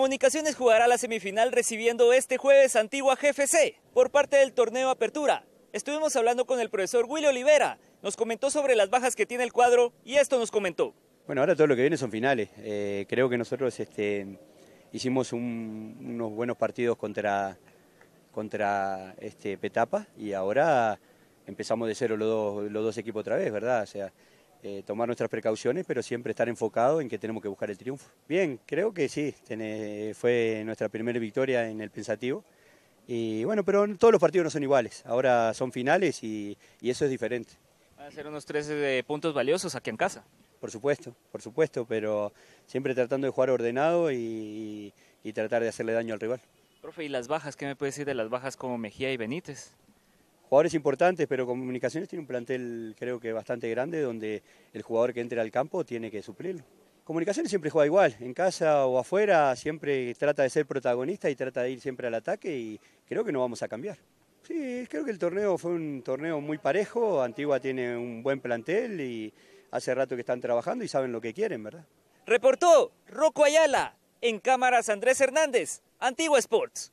Comunicaciones jugará la semifinal recibiendo este jueves Antigua GFC por parte del torneo Apertura. Estuvimos hablando con el profesor Willy Olivera, nos comentó sobre las bajas que tiene el cuadro y esto nos comentó. Bueno, ahora todo lo que viene son finales. Eh, creo que nosotros este, hicimos unos buenos partidos contra, contra este, Petapa y ahora empezamos de cero los dos, los dos equipos otra vez, ¿verdad? O sea, eh, tomar nuestras precauciones, pero siempre estar enfocado en que tenemos que buscar el triunfo. Bien, creo que sí, fue nuestra primera victoria en el pensativo. Y bueno, pero todos los partidos no son iguales, ahora son finales y, eso es diferente. Van a ser unos 13 puntos valiosos aquí en casa. Por supuesto, por supuesto, pero siempre tratando de jugar ordenado y, tratar de hacerle daño al rival. Profe, ¿y las bajas? ¿Qué me puedes decir de las bajas como Mejía y Benítez? jugadores importantes, pero Comunicaciones tiene un plantel creo que bastante grande donde el jugador que entre al campo tiene que suplirlo. Comunicaciones siempre juega igual, en casa o afuera, siempre trata de ser protagonista y trata de ir siempre al ataque y creo que no vamos a cambiar. Sí, creo que el torneo fue un torneo muy parejo, Antigua tiene un buen plantel y hace rato que están trabajando y saben lo que quieren, ¿verdad? Reportó Rocco Ayala en cámaras Andrés Hernández, Antigua Sports.